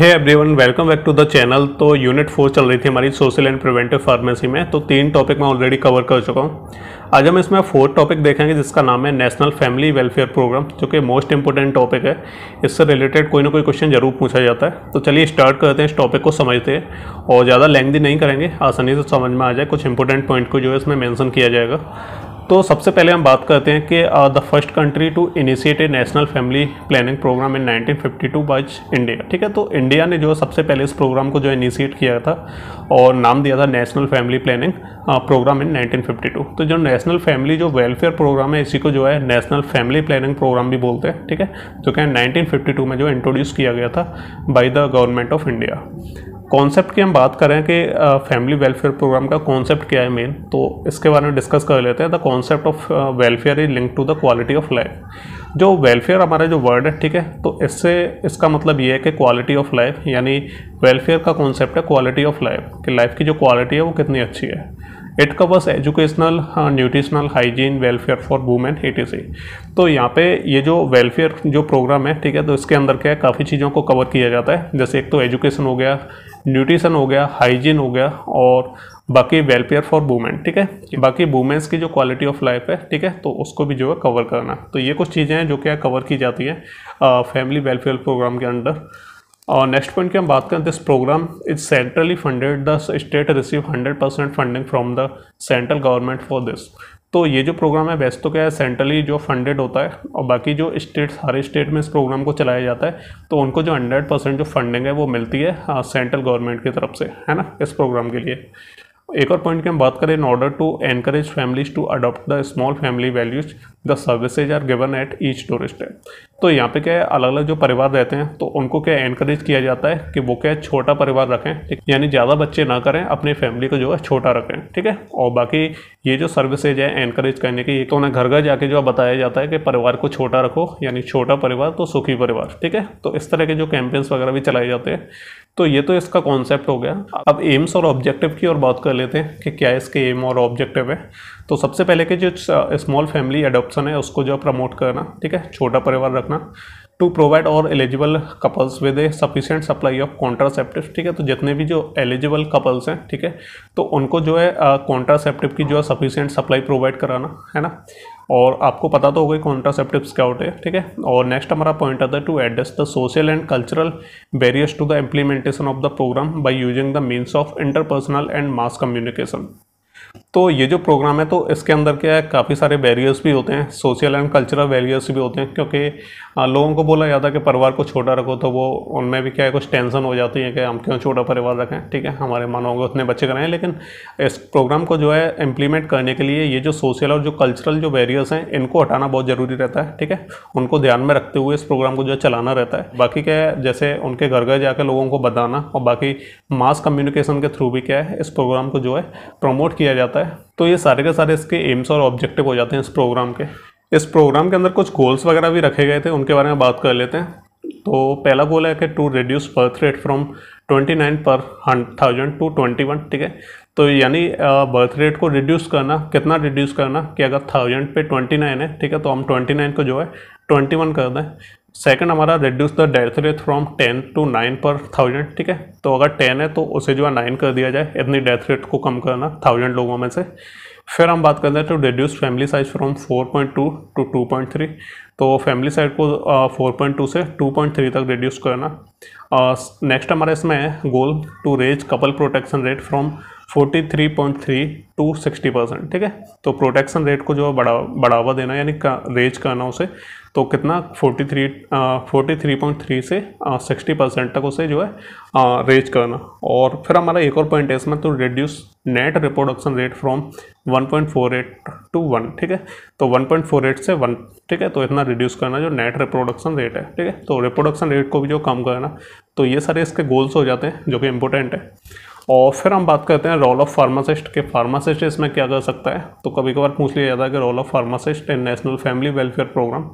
है everyone welcome back to the channel तो unit four चल रही थी हमारी सोशल एंड प्रिवेंटिव फार्मेसी में तो तीन टॉपिक मैं ऑलरेडी कवर कर चुका हूँ आज हम इसमें फोर्थ टॉपिक देखेंगे जिसका नाम है नेशनल फैमिली वेलफेयर प्रोग्राम जो कि मोस्ट इंपॉर्टेंट टॉपिक है इससे रिलेटेड कोई ना कोई क्वेश्चन जरूर पूछा जाता है तो चलिए स्टार्ट करते हैं इस टॉपिक को समझते हैं और ज़्यादा लेंदी नहीं करेंगे आसानी से समझ में आ जाए कुछ इंपॉर्टेंट पॉइंट को जो है इसमें मैंसन किया जाएगा तो सबसे पहले हम बात करते हैं कि the first country to initiate a national family planning programme in 1952 was India ठीक है तो इंडिया ने जो सबसे पहले इस प्रोग्राम को जो इनिशिएट किया था और नाम दिया था national family planning programme in 1952 तो जो नेशनल फैमिली जो वेलफेयर प्रोग्राम है इसी को जो है नेशनल फैमिली प्लानिंग प्रोग्राम भी बोलते हैं ठीक है जो क्या नाइनटीन में जो इंट्रोड्यूस किया गया था by the government of India concept की हम बात करें कि फैमिली वेलफेयर प्रोग्राम का कॉन्सेप्ट क्या है मेन तो इसके बारे में डिस्कस कर लेते हैं the concept of welfare is link to the quality of life जो वेलफेयर हमारा जो वर्ड है ठीक है तो इससे इसका मतलब ये है कि क्वालिटी ऑफ लाइफ यानी वेलफेयर का कॉन्सेप्ट है क्वालिटी ऑफ लाइफ कि लाइफ की जो क्वालिटी है वो कितनी अच्छी है it covers educational nutritional hygiene welfare for women a तो यहाँ पे ये जो वेलफेयर जो प्रोग्राम है ठीक है तो इसके अंदर क्या है काफ़ी चीज़ों को कवर किया जाता है जैसे एक तो एजुकेशन हो गया न्यूट्रिशन हो गया हाइजीन हो गया और बाकी वेलफेयर फॉर वुमेन ठीक है बाकी वुमेंस की जो क्वालिटी ऑफ लाइफ है ठीक है तो उसको भी जो है कवर करना तो ये कुछ चीज़ें हैं जो क्या कवर की जाती हैं फैमिली वेलफेयर प्रोग्राम के अंडर और नेक्स्ट पॉइंट की हम बात करें this programme is centrally funded the state receive 100 percent funding from the central government for this तो ये जो प्रोग्राम है वैसे तो क्या है सेंट्रली जो फंडेड होता है और बाकी जो स्टेट हर स्टेट में इस प्रोग्राम को चलाया जाता है तो उनको जो हंड्रेड परसेंट जो फंडिंग है वो मिलती है सेंट्रल हाँ, गवर्नमेंट की तरफ से है ना इस प्रोग्राम के लिए एक और पॉइंट की हम बात करें in order to encourage families to adopt the small family values the services are given at each tourist है तो यहाँ पे क्या है अलग अलग जो परिवार रहते हैं तो उनको क्या एनकरेज किया जाता है कि वो क्या छोटा परिवार रखें यानी ज़्यादा बच्चे ना करें अपनी फैमिली को जो है छोटा रखें ठीक है और बाकी ये जो सर्विसेज है एनकरेज करने की तो उन्हें घर घर जाके जो बताया जाता है कि परिवार को छोटा रखो यानी छोटा परिवार तो सुखी परिवार ठीक है तो इस तरह के जो कैंपेन्स वगैरह भी चलाए जाते हैं तो ये तो इसका कॉन्सेप्ट हो गया अब एम्स और ऑब्जेक्टिव की और बात कर लेते हैं कि क्या इसके एम और ऑब्जेक्टिव है तो सबसे पहले कि जो स्मॉल फैमिली एडोप्शन है उसको जो प्रमोट करना ठीक है छोटा परिवार रखना टू प्रोवाइड और eligible couples with a sufficient supply of contraceptive ठीक है तो जितने भी जो एलिजिबल कपल्स हैं ठीक है तो उनको जो है कॉन्ट्रासेप्टिव की जो है सफिशेंट सप्लाई प्रोवाइड कराना है ना और आपको पता तो होगा कॉन्ट्रासेप्टिव्स क्या होते हैं ठीक है और नेक्स्ट हमारा पॉइंट आता है to address the social and cultural barriers to the implementation of the programme by using the means of interpersonal and mass communication तो ये जो प्रोग्राम है तो इसके अंदर क्या है काफ़ी सारे बैरियर्स भी होते हैं सोशल एंड कल्चरल बैरियर्स भी होते हैं क्योंकि लोगों को बोला जाता है कि परिवार को छोटा रखो तो वो उनमें भी क्या है कुछ टेंशन हो जाती है कि हम क्यों छोटा परिवार रखें ठीक है हमारे मन होंगे उतने बच्चे कराएं लेकिन इस प्रोग्राम को जो है इम्प्लीमेंट करने के लिए ये जो सोशल और जो कल्चरल जो बैरियर्स हैं इनको हटाना बहुत ज़रूरी रहता है ठीक है उनको ध्यान में रखते हुए इस प्रोग्राम को जो है चलाना रहता है बाकी क्या है जैसे उनके घर घर जाकर लोगों को बताना और बाकी मास कम्युनिकेशन के थ्रू भी क्या है इस प्रोग्राम को जो है प्रमोट किया जाता है तो ये सारे के सारे इसके एम्स और ऑब्जेक्टिव हो जाते हैं इस प्रोग्राम के इस प्रोग्राम के अंदर कुछ गोल्स वगैरह भी रखे गए थे उनके बारे में बात कर लेते हैं तो पहला गोल है कि to reduce birth rate from 29 per thousand to 21 ठीक है तो यानी बर्थ रेट को रिड्यूस करना कितना रिड्यूस करना कि अगर थाउजेंड पे 29 है ठीक है तो हम 29 को जो है 21 कर दें सेकंड हमारा reduce the death rate from ten to nine per thousand ठीक है तो अगर टेन है तो उसे जो है नाइन कर दिया जाए इतनी डेथ रेट को कम करना थाउजेंड लोगों में से फिर हम बात करते हैं to reduce family size from point two to two point three तो फैमिली साइज को फोर पॉइंट टू से टू पॉइंट थ्री तक रिड्यूस करना नेक्स्ट uh, हमारा इसमें है goal to raise couple protection rate from 43.3 to 60 percent ठीक है तो प्रोटेक्शन रेट को जो है बढ़ा बढ़ावा देना यानी का रेज करना उसे तो कितना 43 43.3 से आ, 60 परसेंट तक उसे जो है आ, रेज करना और फिर हमारा एक और पॉइंट है इसमें तो reduce net reproduction rate from 1.48 to 1 ठीक है तो 1.48 से 1 ठीक है तो इतना रिड्यूस करना जो नेट रिप्रोडक्शन रेट है ठीक है तो रिप्रोडक्शन रेट को भी जो कम करना तो ये सारे इसके गोल्स हो जाते हैं जो कि इंपॉर्टेंट है और फिर हम बात करते हैं रोल ऑफ फार्मासिस्ट के फार्मासिस्ट इसमें क्या कर सकता है तो कभी कभार पूछ लिया जाता है कि role of pharmacist in national family welfare programme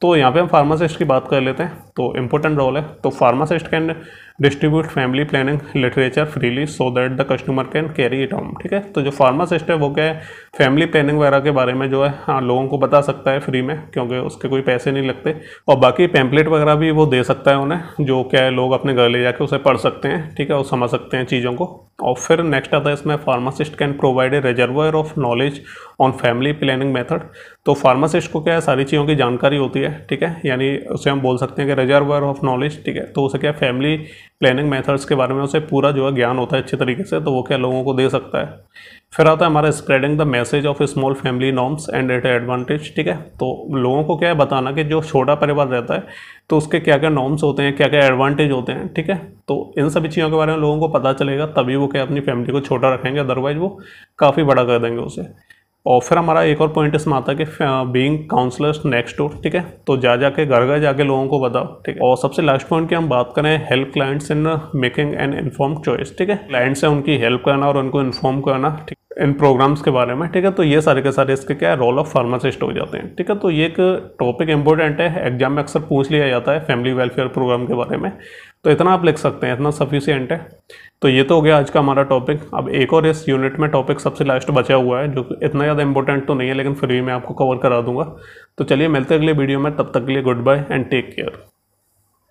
तो यहाँ पे हम फार्मासिस्ट की बात कर लेते हैं तो इम्पोर्टेंट रोल है तो pharmacist can distribute family planning literature freely so that the customer can carry it home ठीक है तो जो फार्मासिस्ट है वो क्या है फैमिली प्लानिंग वगैरह के बारे में जो है हाँ लोगों को बता सकता है फ्री में क्योंकि उसके कोई पैसे नहीं लगते और बाकी पैम्पलेट वगैरह भी वो दे सकता है उन्हें जो क्या है लोग अपने घर ले जाके उसे पढ़ सकते हैं ठीक है और समझ सकते हैं चीज़ों को और फिर नेक्स्ट आता है इसमें pharmacist can provide a reservoir of knowledge on family planning method तो फार्मासिस्ट को क्या है सारी चीज़ों की जानकारी होती है ठीक है यानी उसे हम बोल सकते हैं कि रिजर्वर ऑफ नॉलेज ठीक है तो उसे क्या फैमिली प्लानिंग मेथड्स के बारे में उसे पूरा जो है ज्ञान होता है अच्छे तरीके से तो वो क्या लोगों को दे सकता है फिर आता है हमारा spreading the message of small family norms and at advantage ठीक है तो लोगों को क्या है बताना कि जो छोटा परिवार रहता है तो उसके क्या क्या नॉर्म्स होते हैं क्या क्या एडवांटेज होते हैं ठीक है तो इन सभी चीज़ों के बारे में लोगों को पता चलेगा तभी वो क्या अपनी फैमिली को छोटा रखेंगे अदरवाइज वो काफ़ी बड़ा कर देंगे उसे और फिर हमारा एक और पॉइंट इसमें आता है कि बीइंग काउंसलर्स नेक्स्ट डोर ठीक है तो जा जाके घर घर जाके लोगों को बताओ ठीक है और सबसे लास्ट पॉइंट की हम बात करें help clients in making an inform choice ठीक है क्लाइंट्स से उनकी हेल्प करना और उनको इन्फॉर्म करना ठीक इन प्रोग्राम्स के बारे में ठीक है तो ये सारे के सारे इसके क्या है रोल ऑफ फार्मासिस्ट हो जाते हैं ठीक है तो ये एक टॉपिक इंपॉर्टेंट है एग्जाम में अक्सर पूछ लिया जाता है फैमिली वेलफेयर प्रोग्राम के बारे में तो इतना आप लिख सकते हैं इतना सफिशियंट है तो ये तो हो गया आज का हमारा टॉपिक अब एक और इस यूनिट में टॉपिक सबसे लास्ट बचा हुआ है जो इतना ज़्यादा इंपॉर्टेंट तो नहीं है लेकिन फिर भी मैं आपको कवर करा दूंगा तो चलिए मिलते अगले वीडियो में तब तक के लिए goodbye and take care